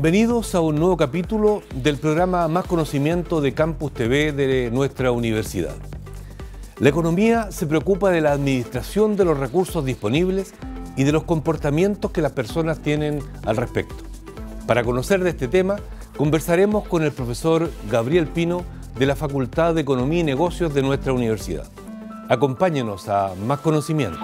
Bienvenidos a un nuevo capítulo del programa Más Conocimiento de Campus TV de nuestra universidad. La economía se preocupa de la administración de los recursos disponibles y de los comportamientos que las personas tienen al respecto. Para conocer de este tema, conversaremos con el profesor Gabriel Pino de la Facultad de Economía y Negocios de nuestra universidad. Acompáñenos a Más Conocimiento.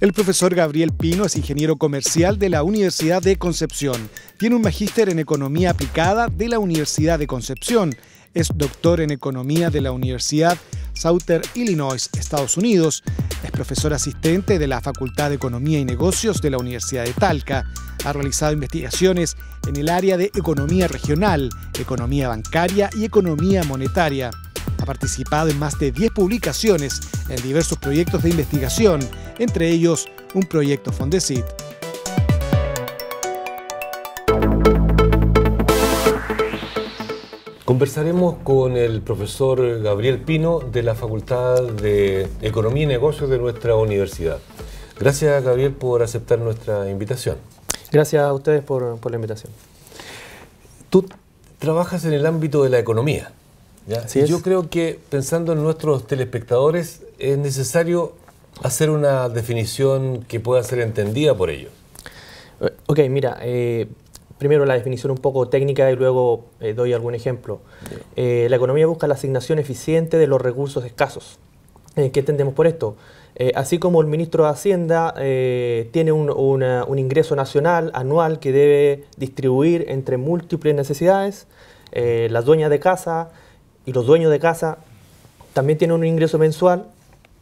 El profesor Gabriel Pino es ingeniero comercial de la Universidad de Concepción. Tiene un magíster en economía aplicada de la Universidad de Concepción. Es doctor en economía de la Universidad Southern Illinois, Estados Unidos. Es profesor asistente de la Facultad de Economía y Negocios de la Universidad de Talca. Ha realizado investigaciones en el área de economía regional, economía bancaria y economía monetaria. Ha participado en más de 10 publicaciones en diversos proyectos de investigación, entre ellos un proyecto Fondesit. Conversaremos con el profesor Gabriel Pino de la Facultad de Economía y Negocios de nuestra universidad. Gracias Gabriel por aceptar nuestra invitación. Gracias a ustedes por, por la invitación. Tú trabajas en el ámbito de la economía. Yo creo que pensando en nuestros telespectadores es necesario hacer una definición que pueda ser entendida por ellos. Ok, mira, eh, primero la definición un poco técnica y luego eh, doy algún ejemplo. Eh, la economía busca la asignación eficiente de los recursos escasos. ¿Qué entendemos por esto? así como el ministro de Hacienda tiene un, un, ingreso nacional anual que debe distribuir entre múltiples necesidades, las dueñas de casa, y los dueños de casa también tienen un ingreso mensual,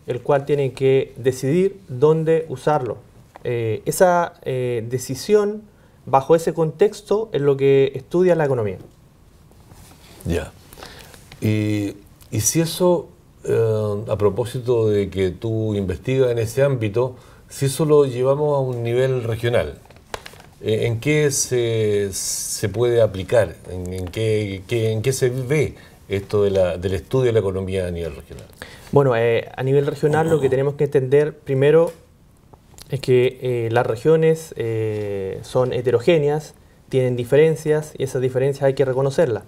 el cual tienen que decidir dónde usarlo. Eh, esa eh, decisión bajo ese contexto es lo que estudia la economía. Ya. Y, si eso, eh, a propósito de que tú investigas en ese ámbito, si eso lo llevamos a un nivel regional, ¿en qué se, puede aplicar? ¿En, qué, se ve esto del estudio de la economía a nivel regional? Bueno, eh, a nivel regional lo que tenemos que entender primero es que eh, las regiones eh, son heterogéneas, tienen diferencias y esas diferencias hay que reconocerlas.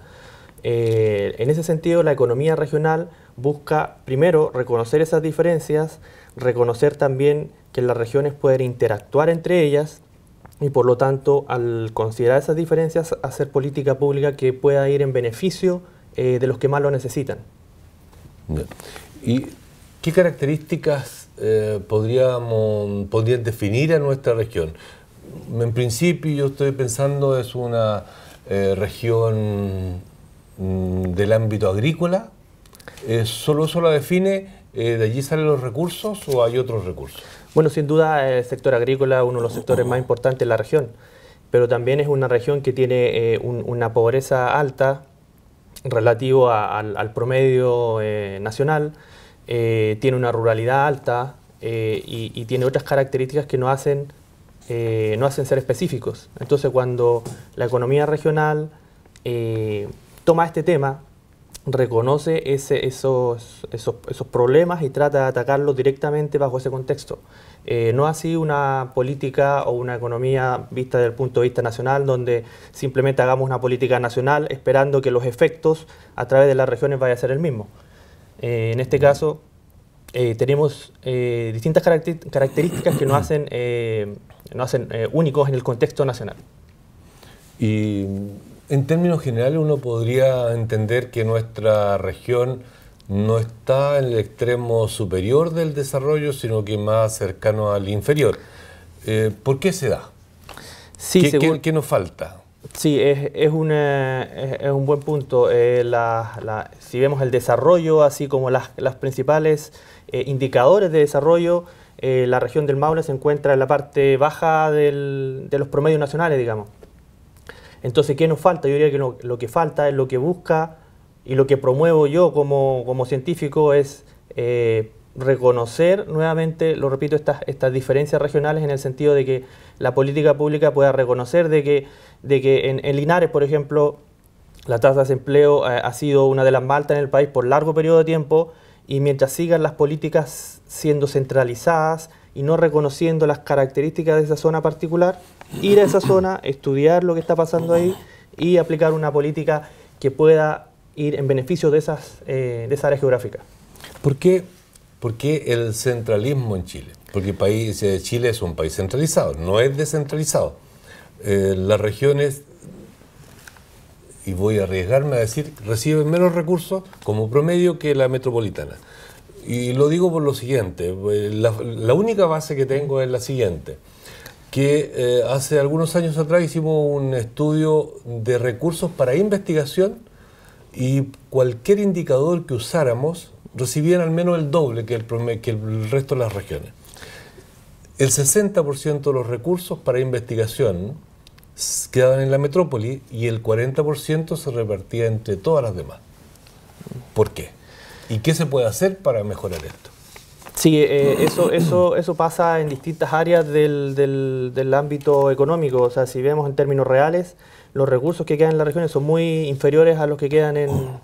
en ese sentido, la economía regional busca primero reconocer esas diferencias, reconocer también que las regiones pueden interactuar entre ellas y por lo tanto, al considerar esas diferencias, hacer política pública que pueda ir en beneficio eh, de los que más lo necesitan. ¿Y qué características eh, podríamos, podrían definir a nuestra región? En principio yo estoy pensando es una eh, región mm, del ámbito agrícola. ¿Solo eso la define? ¿De allí salen los recursos o hay otros recursos? Bueno, sin duda el sector agrícola es uno de los sectores más oh. importantes de la región, pero también es una región que tiene una pobreza alta, relativo al, promedio eh, nacional, eh, tiene una ruralidad alta eh, y, tiene otras características que no hacen, no hacen ser específicos. Entonces cuando la economía regional toma este tema, reconoce esos, esos problemas y trata de atacarlos directamente bajo ese contexto. Eh, no ha sido una política o una economía vista desde el punto de vista nacional, donde simplemente hagamos una política nacional esperando que los efectos a través de las regiones vaya a ser el mismo. Eh, en este caso, eh, tenemos distintas características que nos hacen, nos hacen únicos en el contexto nacional. Y en términos generales, uno podría entender que nuestra región no está en el extremo superior del desarrollo, sino que más cercano al inferior. Eh, ¿Por qué se da? Sí, ¿Qué, nos falta? Sí, es, un buen punto. Eh, si vemos el desarrollo, así como las, principales eh, indicadores de desarrollo, la región del Maule se encuentra en la parte baja de los promedios nacionales, digamos. Entonces, ¿qué nos falta? Yo diría que lo que falta es lo que busca y lo que promuevo yo como, científico es eh, reconocer nuevamente, lo repito, estas, estas diferencias regionales en el sentido de que la política pública pueda reconocer de que, de que en, Linares, por ejemplo, la tasa de desempleo eh, ha sido una de las más altas en el país por largo periodo de tiempo y mientras sigan las políticas siendo centralizadas y no reconociendo las características de esa zona particular, ir a esa zona, estudiar lo que está pasando ahí y aplicar una política que pueda ir en beneficio de, esas, eh, de esa área geográfica. ¿Por qué, el centralismo en Chile? Porque país, eh, Chile es un país centralizado, no es descentralizado. Eh, las regiones, y voy a arriesgarme a decir, reciben menos recursos como promedio que la metropolitana. Y lo digo por lo siguiente, la, única base que tengo es la siguiente que hace algunos años atrás hicimos un estudio de recursos para investigación y cualquier indicador que usáramos recibían al menos el doble que el, resto de las regiones. El 60% de los recursos para investigación quedaban en la metrópoli y el 40% se repartía entre todas las demás. ¿Por qué? ¿Y qué se puede hacer para mejorar esto? Sí, eh, eso, eso, eso pasa en distintas áreas del, del, del ámbito económico. O sea, si vemos en términos reales, los recursos que quedan en las regiones son muy inferiores a los que quedan en, mm.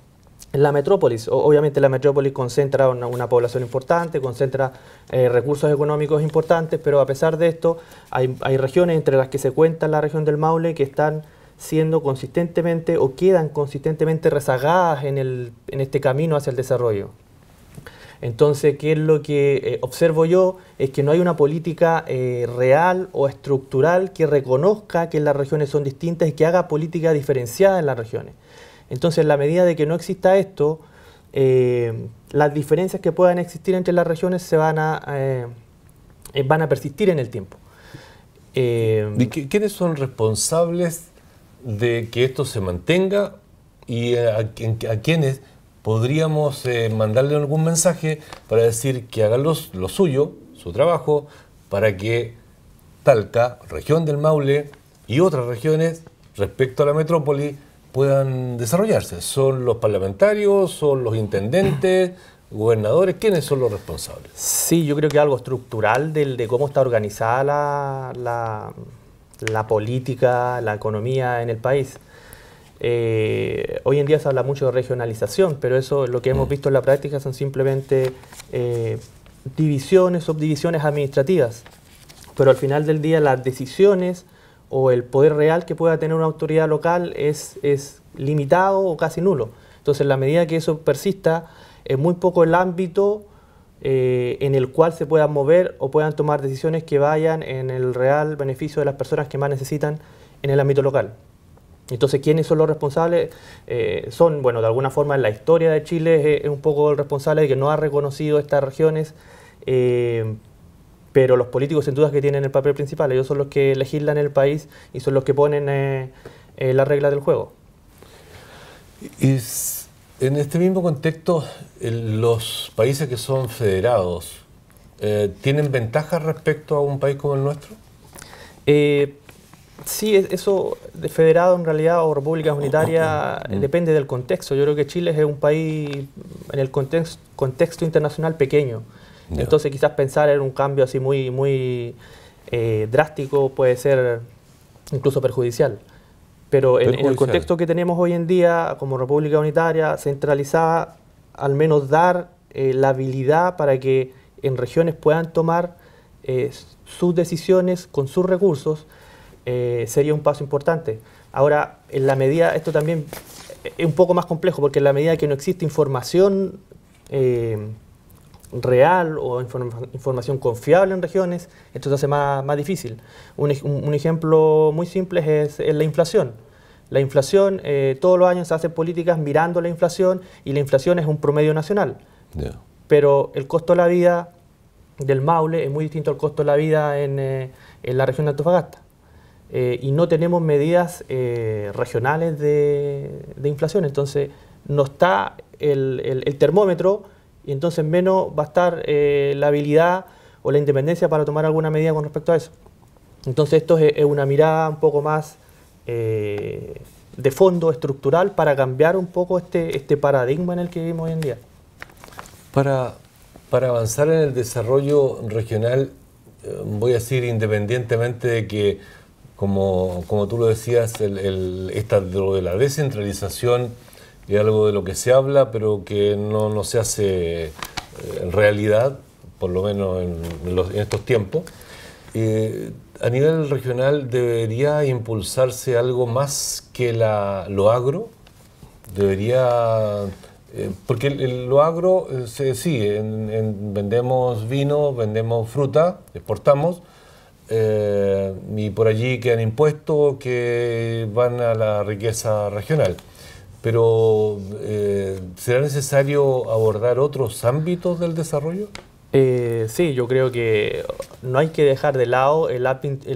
la metrópolis. obviamente la metrópolis concentra una, población importante, concentra eh, recursos económicos importantes, pero a pesar de esto hay, regiones entre las que se cuenta la región del Maule que están siendo consistentemente o quedan consistentemente rezagadas en este camino hacia el desarrollo. Entonces, ¿qué es lo que eh, observo yo? Es que no hay una política eh, real o estructural que reconozca que las regiones son distintas y que haga política diferenciada en las regiones. Entonces, en la medida de que no exista esto, eh, las diferencias que puedan existir entre las regiones se van a, van a persistir en el tiempo. quiénes son responsables de que esto se mantenga y a quiénes podríamos eh, mandarle algún mensaje para decir que hagan lo suyo, su trabajo, para que Talca, región del Maule y otras regiones respecto a la metrópoli puedan desarrollarse. ¿Son los parlamentarios, son los intendentes, gobernadores? ¿Quiénes son los responsables? Sí, yo creo que algo estructural del, de cómo está organizada la política, la economía en el país. Eh, hoy en día se habla mucho de regionalización, pero eso lo que hemos mm. visto en la práctica son simplemente eh, divisiones, subdivisiones administrativas. Pero al final del día las decisiones o el poder real que pueda tener una autoridad local es, es limitado o casi nulo. Entonces, en la medida que eso persista, es muy poco el ámbito eh, en el cual se puedan mover o puedan tomar decisiones que vayan en el real beneficio de las personas que más necesitan en el ámbito local. Entonces, ¿quiénes son los responsables? Eh, son, bueno, de alguna forma en la historia de Chile es, un poco el responsable de que no ha reconocido estas regiones, eh, pero los políticos sin duda que tienen el papel principal, ellos son los que legislan el país y son los que ponen eh, la regla del juego. Y en este mismo contexto, los países que son federados, ¿tienen ventajas respecto a un país como el nuestro? Sí, eso de federado en realidad o república unitaria mm. depende del contexto. Yo creo que Chile es un país en el contexto internacional pequeño. Entonces quizás pensar en un cambio así muy, muy eh, drástico puede ser incluso perjudicial. Pero en, el contexto que tenemos hoy en día como república unitaria centralizada, al menos dar eh, la habilidad para que en regiones puedan tomar eh, sus decisiones con sus recursos eh, sería un paso importante. Ahora, en la medida, esto también es un poco más complejo, porque en la medida que no existe información eh, real o información confiable en regiones, esto se hace más, más difícil. Un, ejemplo muy simple es, la inflación. La inflación, eh, todos los años se hacen políticas mirando la inflación y la inflación es un promedio nacional. Pero el costo de la vida del Maule es muy distinto al costo de la vida en, en la región de Antofagasta. Eh, y no tenemos medidas eh, regionales de, inflación. Entonces, no está el, termómetro y entonces menos va a estar eh, la habilidad o la independencia para tomar alguna medida con respecto a eso. Entonces, esto es, una mirada un poco más de fondo, estructural, para cambiar un poco este, este, paradigma en el que vivimos hoy en día. Para, para avanzar en el desarrollo regional, voy a decir independientemente de que como, como tú lo decías, esta de la descentralización es algo de lo que se habla, pero que no, no se hace eh, en realidad, por lo menos en, estos tiempos. Eh, a nivel regional debería impulsarse algo más que la, lo agro, debería... Eh, porque el, lo agro, sí, vendemos vino, vendemos fruta, exportamos, eh, y por allí que han impuestos que van a la riqueza regional. Pero eh, ¿será necesario abordar otros ámbitos del desarrollo? Eh, sí, yo creo que no hay que dejar de lado el,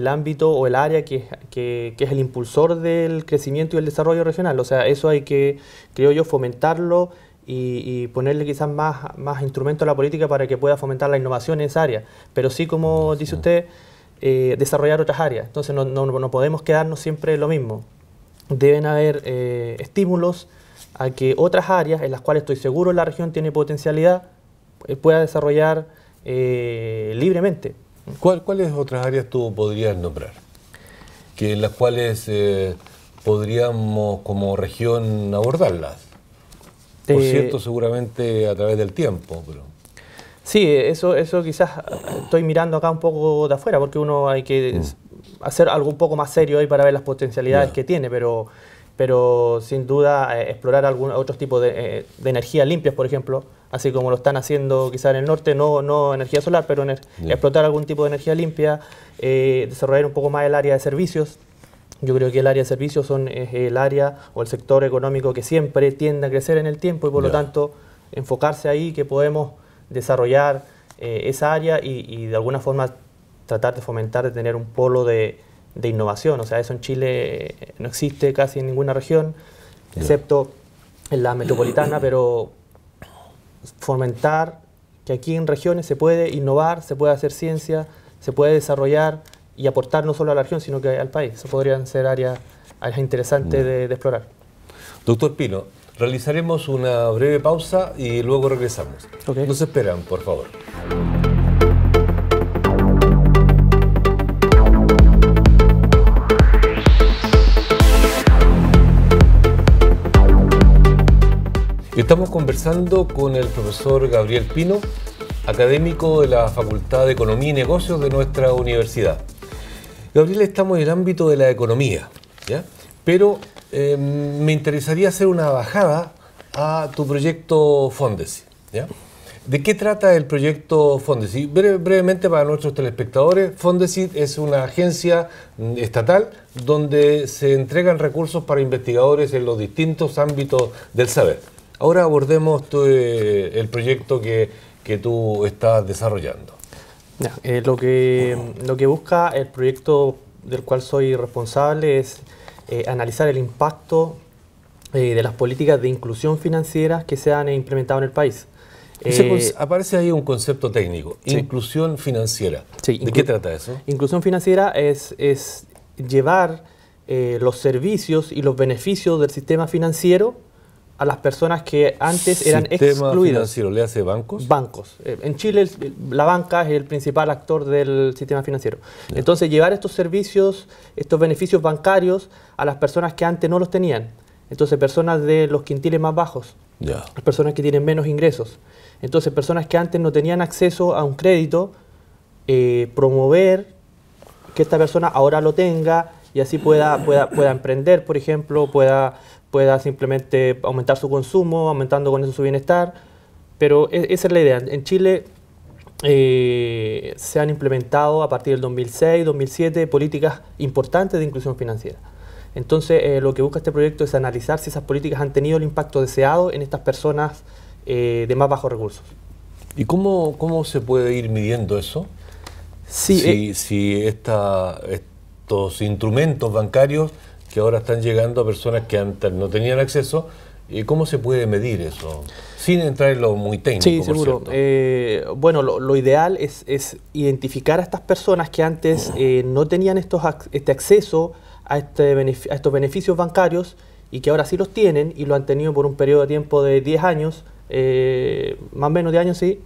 ámbito o el área que, es el impulsor del crecimiento y el desarrollo regional. O sea, eso hay que, creo yo, fomentarlo y, ponerle quizás más, más instrumentos a la política para que pueda fomentar la innovación en esa área. Pero sí, como dice usted, eh, desarrollar otras áreas. Entonces no, no, no, podemos quedarnos siempre lo mismo. Deben haber eh, estímulos a que otras áreas en las cuales estoy seguro la región tiene potencialidad eh, pueda desarrollar libremente. ¿Cuáles otras áreas tú podrías nombrar? Que en las cuales podríamos como región abordarlas. Por cierto, seguramente a través del tiempo. Pero... Sí, eso, eso quizás eh, estoy mirando acá un poco de afuera, porque uno hay que mm. hacer algo un poco más serio ahí para ver las potencialidades que tiene, pero, pero sin duda eh, explorar algún otros tipos de, eh, energías limpias, por ejemplo, así como lo están haciendo quizás en el norte, no, no energía solar, pero explotar algún tipo de energía limpia, desarrollar un poco más el área de servicios. Yo creo que el área de servicios son, es el área o el sector económico que siempre tiende a crecer en el tiempo y por lo tanto enfocarse ahí que podemos desarrollar eh, esa área y, de alguna forma tratar de fomentar, de tener un polo de, de innovación. O sea, eso en Chile eh, no existe casi en ninguna región, excepto en la metropolitana, pero fomentar que aquí en regiones se puede innovar, se puede hacer ciencia, se puede desarrollar y aportar no solo a la región, sino que al país. Eso podrían ser áreas, áreas interesantes de, de explorar. Doctor Pino, Realizaremos una breve pausa y luego regresamos. Nos esperan, por favor. Estamos conversando con el profesor Gabriel Pino, académico de la Facultad de Economía y Negocios de nuestra universidad. Gabriel, estamos en el ámbito de la economía, ¿ya? pero Em, me interesaría hacer una bajada a tu proyecto Fondesi. ¿De qué trata el proyecto Fondesit? brevemente para nuestros telespectadores, Fondesit es una agencia mm, estatal donde se entregan recursos para investigadores en los distintos ámbitos del saber. Ahora abordemos eh, el proyecto que, tú estás desarrollando. Eh, lo, que, lo que busca el proyecto del cual soy responsable es eh, analizar el impacto eh, de las políticas de inclusión financiera que se han implementado en el país. Eh, aparece ahí un concepto técnico, inclusión financiera. ¿De qué trata eso? Inclusión financiera es, es llevar los servicios y los beneficios del sistema financiero a las personas que antes eran Sistema excluidas. financiero le hace bancos? Bancos. Eh, en Chile la banca es el principal actor del sistema financiero. Entonces llevar estos servicios, estos beneficios bancarios a las personas que antes no los tenían. Entonces personas de los quintiles más bajos, las personas que tienen menos ingresos. Entonces personas que antes no tenían acceso a un crédito, eh, promover que esta persona ahora lo tenga y así pueda, pueda, pueda emprender, por ejemplo, pueda, pueda simplemente aumentar su consumo, aumentando con eso su bienestar. Pero e, esa es la idea. En Chile eh, se han implementado a partir del 2006, 2007 políticas importantes de inclusión financiera. Entonces, eh, lo que busca este proyecto es analizar si esas políticas han tenido el impacto deseado en estas personas eh, de más bajos recursos. ¿Y cómo, cómo se puede ir midiendo eso? si, estos instrumentos bancarios que ahora están llegando a personas que antes no tenían acceso. y ¿Cómo se puede medir eso? Sin entrar en lo muy técnico. Sí, seguro. Eh, bueno, lo, ideal es, identificar a estas personas que antes eh, no tenían este acceso este a, estos beneficios bancarios y que ahora sí los tienen y lo han tenido por un periodo de tiempo de 10 años, eh, más o menos de años, sí.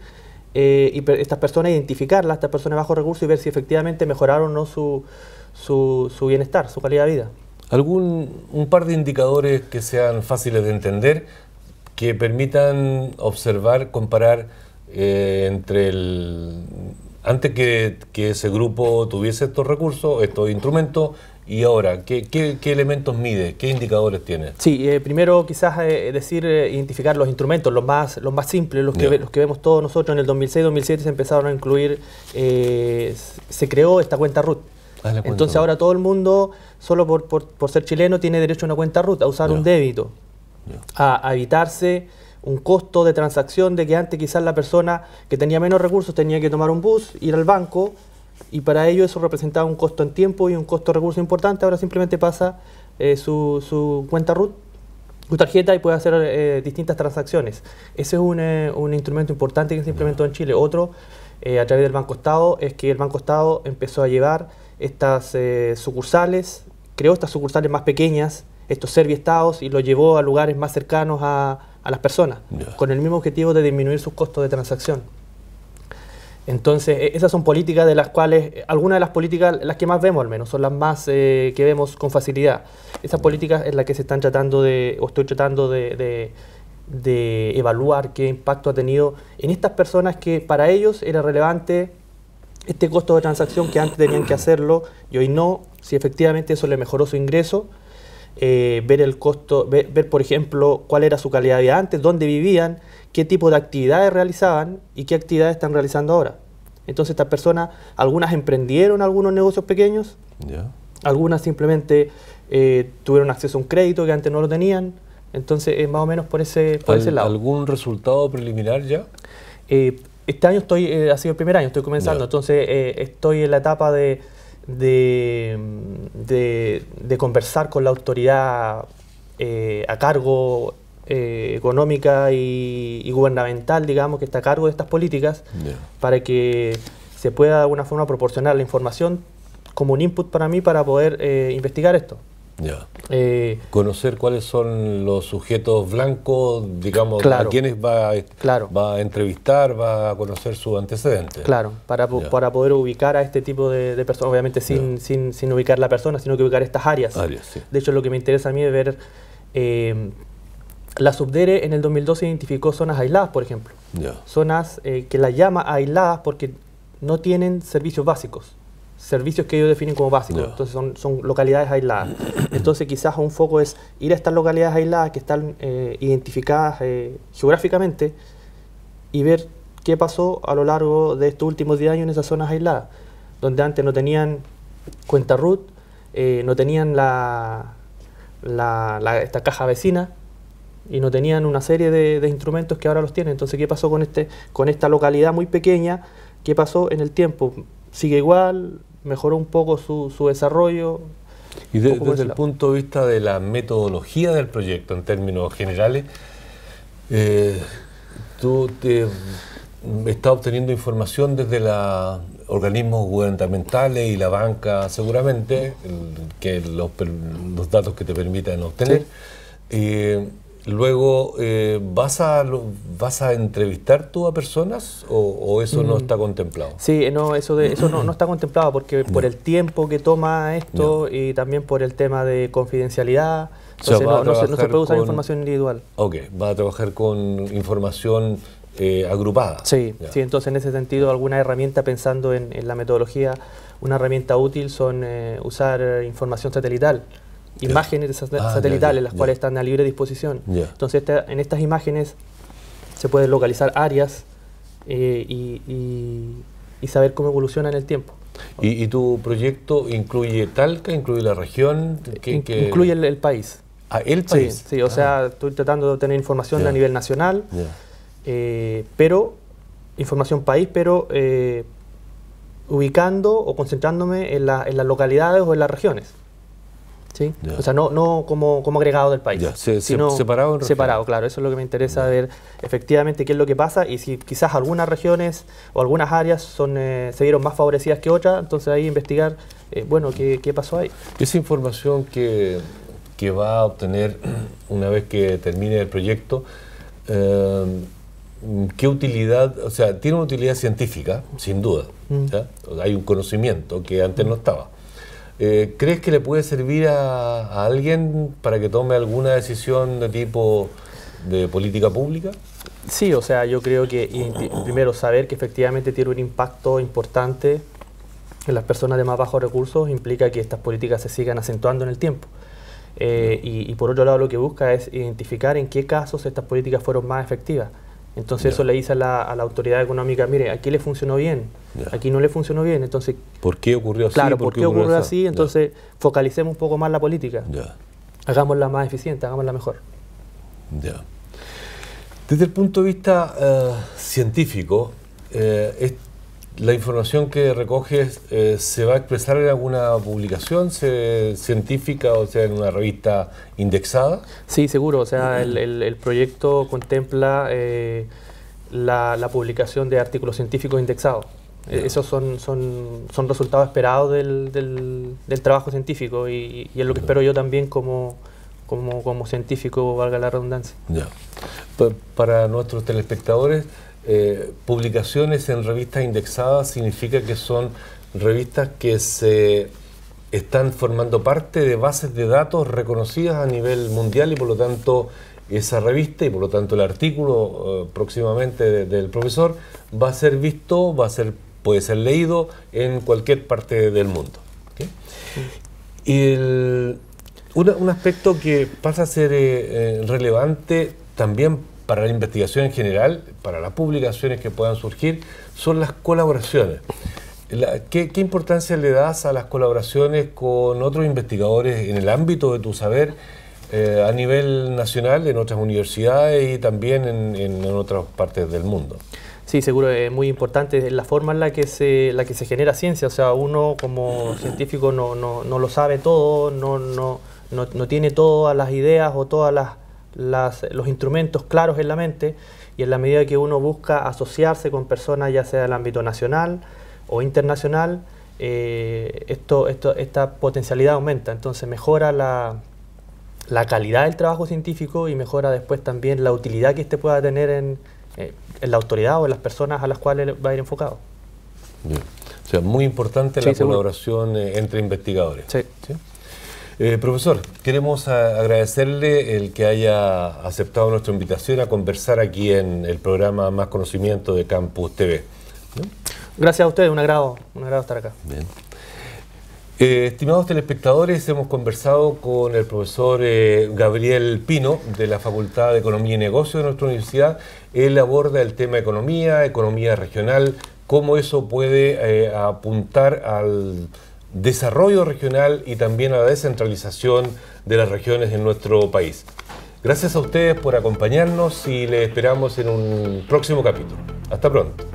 y estas personas identificarlas, estas personas de bajo recursos y ver si efectivamente mejoraron o no su, su bienestar, su calidad de vida algún un par de indicadores que sean fáciles de entender, que permitan observar, comparar eh, entre el antes que, ese grupo tuviese estos recursos, estos instrumentos, y ahora, ¿qué, qué, elementos mide? ¿Qué indicadores tiene? Sí, eh, primero quizás eh, decir, identificar los instrumentos, los más, los más simples, los que, los que vemos todos nosotros en el 2006-2007 se empezaron a incluir, se creó esta cuenta RUT, entonces ahora todo el mundo, solo por, ser chileno, tiene derecho a una cuenta RUT, a usar un débito, a, evitarse un costo de transacción de que antes quizás la persona que tenía menos recursos tenía que tomar un bus, ir al banco, y para ello eso representaba un costo en tiempo y un costo de recursos importante, ahora simplemente pasa eh, su, su cuenta RUT su tarjeta y puede hacer eh, distintas transacciones. Ese es eh, un, instrumento importante que se implementó en Chile. Otro, a través del Banco Estado, es que el Banco Estado empezó a llevar estas eh, sucursales, creó estas sucursales más pequeñas, estos serviestados, y los llevó a lugares más cercanos a, a las personas, con el mismo objetivo de disminuir sus costos de transacción. Entonces, e, esas son políticas de las cuales, algunas de las políticas, las que más vemos al menos, son las más eh, que vemos con facilidad. Esas políticas es las que se están tratando de, o estoy tratando de, de, de evaluar qué impacto ha tenido en estas personas que para ellos era relevante este costo de transacción que antes tenían que hacerlo y hoy no, si efectivamente eso le mejoró su ingreso, eh, ver el costo, ver, por ejemplo cuál era su calidad de vida antes, dónde vivían, qué tipo de actividades realizaban y qué actividades están realizando ahora. Entonces estas personas, algunas emprendieron algunos negocios pequeños, algunas simplemente eh, tuvieron acceso a un crédito que antes no lo tenían, entonces es más o menos por ese, por ese lado. ¿Algún resultado preliminar ya? Eh, este año estoy, eh, ha sido el primer año, estoy comenzando, entonces eh, estoy en la etapa de, de, conversar con la autoridad eh, a cargo económica y, gubernamental, digamos, que está a cargo de estas políticas, para que se pueda de alguna forma proporcionar la información como un input para mí para poder investigar esto. Eh, conocer cuáles son los sujetos blancos, digamos, a quienes va, va a entrevistar, va a conocer su antecedente Claro, para, poder ubicar a este tipo de, personas, obviamente sin, sin, ubicar la persona, sino que ubicar estas áreas. De hecho, lo que me interesa a mí es ver, eh, la Subdere en el 2012 identificó zonas aisladas, por ejemplo. Zonas eh, que las llama aisladas porque no tienen servicios básicos servicios que ellos definen como básicos. Entonces son, localidades aisladas. Entonces quizás un foco es ir a estas localidades aisladas que están eh, identificadas eh, geográficamente y ver qué pasó a lo largo de estos últimos 10 años en esas zonas aisladas, donde antes no tenían cuenta root, eh, no tenían la, la, esta caja vecina y no tenían una serie de, de, instrumentos que ahora los tienen. Entonces, ¿qué pasó con, este, con esta localidad muy pequeña? ¿Qué pasó en el tiempo? sigue igual, mejoró un poco su, su desarrollo. Y desde el punto de vista de la metodología del proyecto, en términos generales, eh, tú te mm, estás obteniendo información desde los organismos gubernamentales y la banca, seguramente, que los, los, datos que te permitan obtener. Eh, Luego, eh, ¿vas, a, ¿vas a entrevistar tú a personas o, eso no mm. está contemplado? Sí, no, eso, de, eso no, está contemplado porque por el tiempo que toma esto y también por el tema de confidencialidad, no, se, puede usar información individual. Ok, vas a trabajar con información eh, agrupada. Sí, sí, entonces en ese sentido alguna herramienta pensando en, la metodología, una herramienta útil son eh, usar información satelital imágenes ah, satelitales, las cuales están a libre disposición. Entonces, en estas imágenes se pueden localizar áreas eh, y, saber cómo evoluciona en el tiempo. ¿Y, tu proyecto incluye Talca, incluye la región? Eh, que, Incluye el, país. ¿A ah, el país? Sí, o ah. sea, estoy tratando de obtener información a nivel nacional, eh, pero, información país, pero ubicando o concentrándome en, en las localidades o en las regiones. O sea, no, no como, como agregado del país. sino separado. separado, claro. Eso es lo que me interesa ver efectivamente qué es lo que pasa y si quizás algunas regiones o algunas áreas son, eh, se vieron más favorecidas que otras, entonces ahí investigar, eh, bueno, qué, pasó ahí. Esa información que, va a obtener una vez que termine el proyecto, eh, ¿qué utilidad? O sea, tiene una utilidad científica, sin duda. Mm. hay un conocimiento que antes no estaba. Eh, ¿Crees que le puede servir a, alguien para que tome alguna decisión de tipo de política pública? Sí, o sea, yo creo que primero saber que efectivamente tiene un impacto importante en las personas de más bajos recursos implica que estas políticas se sigan acentuando en el tiempo. Eh, y, por otro lado lo que busca es identificar en qué casos estas políticas fueron más efectivas. Entonces eso le dice a la, a la autoridad económica, mire, aquí le funcionó bien, Aquí no le funcionó bien, entonces... ¿Por qué ocurrió así? Claro, ¿por, qué, ocurrió, así? Entonces focalicemos un poco más la política. Hagámosla más eficiente, hagámosla mejor. Ya. Desde el punto de vista eh, científico, eh, ¿la información que recoges eh, se va a expresar en alguna publicación científica, o sea, en una revista indexada? Sí, seguro. O sea, el, proyecto contempla... La, la, publicación de artículos científicos indexados. Eh, esos son, son, son, resultados esperados del, del, trabajo científico y, y, es lo que espero yo también como, como, científico, valga la redundancia. Para nuestros telespectadores, eh, publicaciones en revistas indexadas significa que son revistas que se están formando parte de bases de datos reconocidas a nivel mundial y por lo tanto esa revista y por lo tanto el artículo eh, próximamente del profesor va a ser visto, va a ser puede ser leído en cualquier parte del mundo. un aspecto que pasa a ser eh, relevante también para la investigación en general, para las publicaciones que puedan surgir, son las colaboraciones. ¿qué, importancia le das a las colaboraciones con otros investigadores en el ámbito de tu saber eh, a nivel nacional, en otras universidades y también en otras partes del mundo? Sí, seguro es muy importante la forma en la que se, la que se genera ciencia. O sea, uno como científico no, no, no lo sabe todo, no, no, no, no tiene todas las ideas o todas las los instrumentos claros en la mente y en la medida que uno busca asociarse con personas ya sea del ámbito nacional o internacional, eh, esto, esto, esta potencialidad aumenta, entonces mejora la, la, calidad del trabajo científico y mejora después también la utilidad que este pueda tener en, eh, en la autoridad o en las personas a las cuales va a ir enfocado. O sea, muy importante la colaboración eh, entre investigadores. Sí. Eh, profesor, queremos agradecerle el que haya aceptado nuestra invitación a conversar aquí en el programa Más Conocimiento de Campus TV. Gracias a ustedes, un agrado, un agrado estar acá. Bien. Eh, estimados telespectadores, hemos conversado con el profesor eh, Gabriel Pino de la Facultad de Economía y Negocios de nuestra universidad. Él aborda el tema economía, economía regional, cómo eso puede eh, apuntar al desarrollo regional y también a la descentralización de las regiones en nuestro país. Gracias a ustedes por acompañarnos y les esperamos en un próximo capítulo. Hasta pronto.